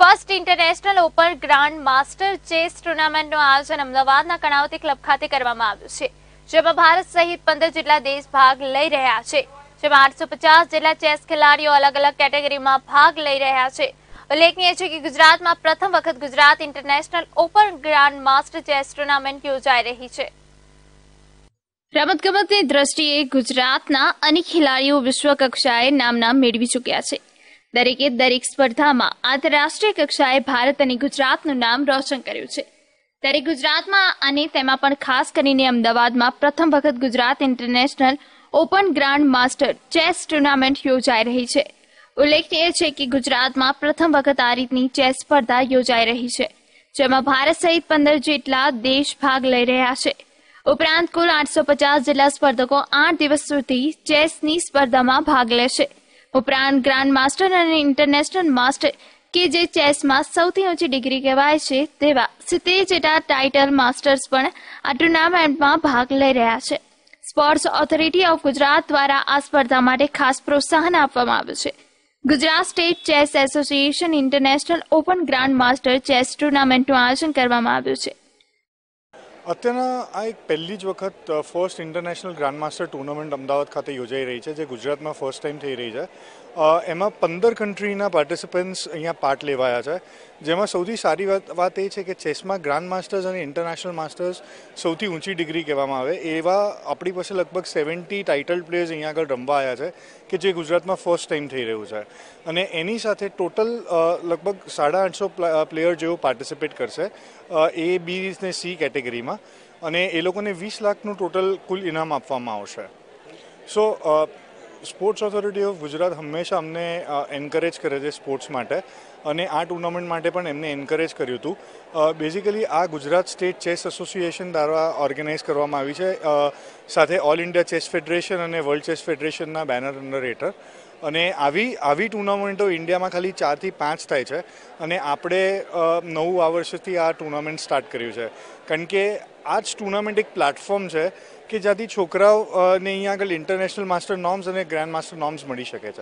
first international open grand master chess ટુર્નામેન્ટનું આયોજન અમદાવાદના કણાવતી ક્લબ ખાતે કરવામાં આવ્યું છે જેમાં ભારત સહિત પંદર જેટલા દેશ ભાગ લઈ રહ્યા છે જેમાં આઠસો પચાસ જેટલા ચેસ ખેલાડીઓ અલગ અલગ કેટેગરીમાં ભાગ લઈ રહ્યા છે ઉલ્લેખનીય છે કે ગુજરાતમાં પ્રથમ વખત Gujarat international open grand master chess tournament યોજાઈ રહી છે રમતગમતની દ્રષ્ટિએ ગુજરાતના અનેક ખેલાડીઓ વિશ્વ કક્ષાએ નામના મેળવી ચૂક્યા છે દરેકે દરેક સ્પર્ધામાં આંતરરાષ્ટ્રીય કક્ષાએ ભારત અને ગુજરાતનું નામ રોશન કર્યું છે ત્યારે ગુજરાતમાં અને તેમાં પણ ખાસ કરીને અમદાવાદમાં પ્રથમ વખત Gujarat international open grand master chess tournament યોજાઈ રહી છે ઉલ્લેખનીય છે કે ગુજરાતમાં પ્રથમ વખત આ રીતની ચેસ સ્પર્ધા યોજાઈ રહી છે જેમાં ભારત સહિત પંદર જેટલા દેશ ભાગ લઈ રહ્યા છે ઉપરાંત કુલ આઠસો પચાસ જેટલા સ્પર્ધકો આઠ દિવસ સુધી ચેસની સ્પર્ધામાં ભાગ લેશે ઉપરાંત ગ્રાન્ડ માસ્ટર અને ઇન્ટરનેશનલ માસ્ટર કે જે ચેસમાં સૌથી ઊંચી ડિગ્રી કહેવાય છે તેવા સિત્તેર જેટલા ટાઇટલ માસ્ટર્સ પણ આ ટુર્નામેન્ટમાં ભાગ લઈ રહ્યા છે સ્પોર્ટ્સ ઓથોરિટી ઓફ ગુજરાત દ્વારા આ સ્પર્ધા માટે ખાસ પ્રોત્સાહન આપવામાં આવ્યું છે Gujarat state chess association international open grand master chess ટુર્નામેન્ટનું આયોજન કરવામાં આવ્યું છે અત્યારના આ એક પહેલી જ વખત first international grandmaster tournament Ahmedabad ખાતે યોજાઈ રહી છે જે ગુજરાતમાં ફર્સ્ટ ટાઈમ થઈ રહી છે એમાં પંદર કન્ટ્રીના પાર્ટિસિપન્ટ્સ અહીંયા પાર્ટ લેવાયા છે જેમાં સૌથી સારી વાત વાત એ છે કે ચેસમાં ગ્રાન્ડ માસ્ટર્સ અને ઇન્ટરનેશનલ માસ્ટર્સ સૌથી ઊંચી ડિગ્રી કહેવામાં આવે એવા આપણી પાસે લગભગ સેવન્ટી ટાઇટલ પ્લેયર્સ અહીંયા આગળ રમવા આવ્યા છે કે જે ગુજરાતમાં ફર્સ્ટ ટાઈમ થઈ રહ્યું છે અને એની સાથે ટોટલ લગભગ સાડા આઠસો પ્લેયર જેવું પાર્ટિસિપેટ કરશે એ બી ને સી કેટેગરીમાં અને એ લોકોને વીસ લાખનું ટોટલ કુલ ઇનામ આપવામાં આવશે so sports authority of Gujarat હંમેશા અમને એન્કરેજ કરે છે સ્પોર્ટ્સ માટે અને આ ટુર્નામેન્ટ માટે પણ એમને એન્કરેજ કર્યું હતું બેઝિકલી આ ગુજરાત સ્ટેટ ચેસ એસોસિએશન દ્વારા ઓર્ગેનાઇઝ કરવામાં આવી છે સાથે ઓલ ઇન્ડિયા ચેસ ફેડરેશન અને વર્લ્ડ ચેસ ફેડરેશનના બેનર અંડર હેઠળ અને આવી આવી ટુર્નામેન્ટો ઇન્ડિયામાં ખાલી ચારથી પાંચ થાય છે અને આપણે નવું આ વર્ષથી આ ટુર્નામેન્ટ સ્ટાર્ટ કર્યું છે કારણ કે આ જ ટુર્નામેન્ટ એક પ્લેટફોર્મ છે કે જ્યાંથી છોકરાઓને અહીંયા આગળ ઇન્ટરનેશનલ માસ્ટર નોર્મ્સ અને ગ્રાન્ડ માસ્ટર નોર્મ્સ મળી શકે છે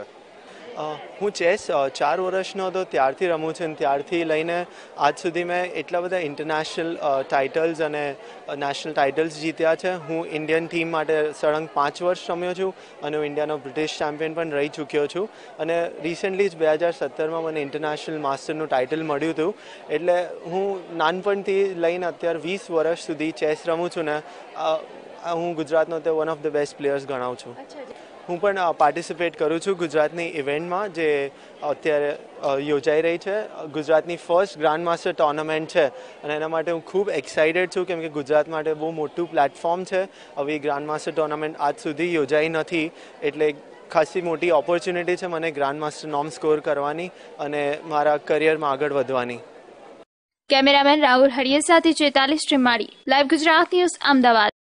હું ચેસ ચાર વર્ષનો હતો ત્યારથી રમું છું અને ત્યારથી લઈને આજ સુધી મેં એટલા બધા ઇન્ટરનેશનલ ટાઇટલ્સ અને નેશનલ ટાઇટલ્સ જીત્યા છે હું ઇન્ડિયન ટીમ માટે સળંગ પાંચ વર્ષ રમ્યો છું અને હું ઇન્ડિયાનો બ્રિટિશ ચેમ્પિયન પણ રહી ચૂક્યો છું અને રિસેન્ટલી જ બે હજાર સત્તરમાં મને ઇન્ટરનેશનલ માસ્ટરનું ટાઇટલ મળ્યું હતું એટલે હું નાનપણથી લઈને અત્યાર વીસ વર્ષ સુધી ચેસ રમું છું ને હું ગુજરાતનો તે one of the best players ગણાવું છું હું પણ પાર્ટિસિપેટ કરું છું ગુજરાતની ઇવેન્ટમાં જે અત્યારે યોજાઈ રહી છે ગુજરાતની ફર્સ્ટ ગ્રાન્ડ માસ્ટર ટોર્નામેન્ટ છે અને એના માટે હું ખૂબ એક્સાઇટેડ છું કેમ કે ગુજરાત માટે બહુ મોટું પ્લેટફોર્મ છે આવી ગ્રાન્ડ માસ્ટર ટોર્નામેન્ટ આજ સુધી યોજાઈ નથી એટલે ખાસી મોટી ઓપોર્ચ્યુનિટી છે મને ગ્રાન્ડ માસ્ટર નોમ સ્કોર કરવાની અને મારા કરિયરમાં આગળ વધવાની કેમેરામેન રાહુલ હરિયર સાથે ચેતાલીસ શ્રીમાળી લાઈવ ગુજરાત ન્યૂઝ અમદાવાદ